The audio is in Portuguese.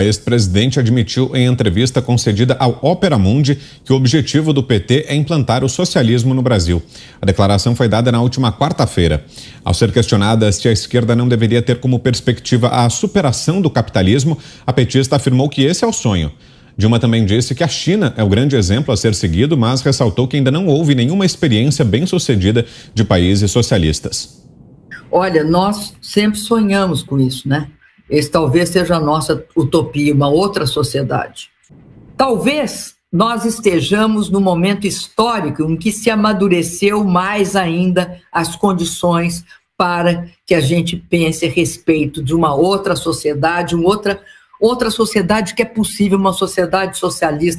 A ex-presidente admitiu em entrevista concedida ao Opera Mundi que o objetivo do PT é implantar o socialismo no Brasil. A declaração foi dada na última quarta-feira. Ao ser questionada se a esquerda não deveria ter como perspectiva a superação do capitalismo, a petista afirmou que esse é o sonho. Dilma também disse que a China é o grande exemplo a ser seguido, mas ressaltou que ainda não houve nenhuma experiência bem-sucedida de países socialistas. Olha, nós sempre sonhamos com isso, né? Esse talvez seja a nossa utopia, uma outra sociedade. Talvez nós estejamos no momento histórico em que se amadureceu mais ainda as condições para que a gente pense a respeito de uma outra sociedade, uma outra, outra sociedade que é possível, uma sociedade socialista.